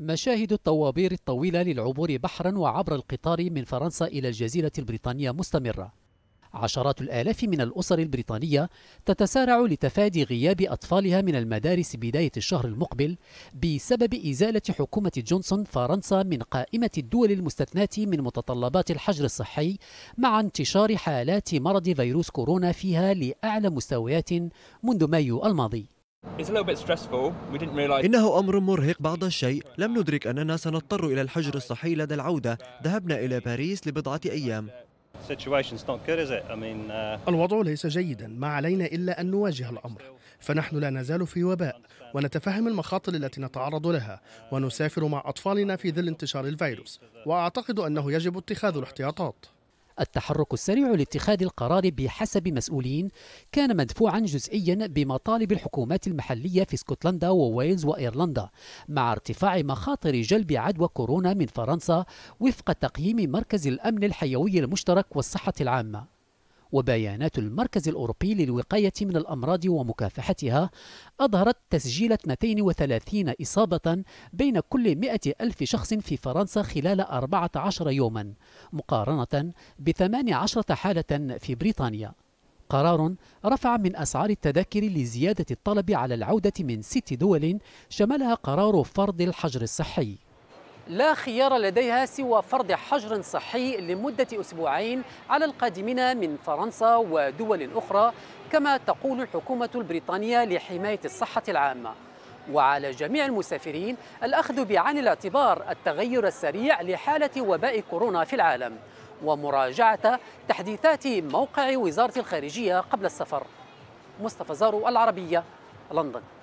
مشاهد الطوابير الطويلة للعبور بحرا وعبر القطار من فرنسا إلى الجزيرة البريطانية مستمرة عشرات الآلاف من الأسر البريطانية تتسارع لتفادي غياب أطفالها من المدارس بداية الشهر المقبل بسبب إزالة حكومة جونسون فرنسا من قائمة الدول المستثناة من متطلبات الحجر الصحي مع انتشار حالات مرض فيروس كورونا فيها لأعلى مستويات منذ مايو الماضي إنه أمر مرهق بعض الشيء لم ندرك أننا سنضطر إلى الحجر الصحي لدى العودة ذهبنا إلى باريس لبضعة أيام uh- الوضع ليس جيدا ما علينا إلا أن نواجه الأمر فنحن لا نزال في وباء ونتفهم المخاطر التي نتعرض لها ونسافر مع أطفالنا في ظل انتشار الفيروس وأعتقد أنه يجب اتخاذ الاحتياطات التحرك السريع لاتخاذ القرار بحسب مسؤولين كان مدفوعا جزئيا بمطالب الحكومات المحلية في اسكتلندا وويلز وإيرلندا مع ارتفاع مخاطر جلب عدوى كورونا من فرنسا وفق تقييم مركز الأمن الحيوي المشترك والصحة العامة وبيانات المركز الأوروبي للوقاية من الأمراض ومكافحتها أظهرت تسجيل 32 إصابة بين كل 100 ألف شخص في فرنسا خلال 14 يوما مقارنة ب 18 حالة في بريطانيا قرار رفع من أسعار التذاكر لزيادة الطلب على العودة من ست دول شملها قرار فرض الحجر الصحي لا خيار لديها سوى فرض حجر صحي لمدة أسبوعين على القادمين من فرنسا ودول أخرى كما تقول الحكومة البريطانية لحماية الصحة العامة وعلى جميع المسافرين الأخذ بعين الاعتبار التغير السريع لحالة وباء كورونا في العالم ومراجعة تحديثات موقع وزارة الخارجية قبل السفر مصطفى زارو العربية لندن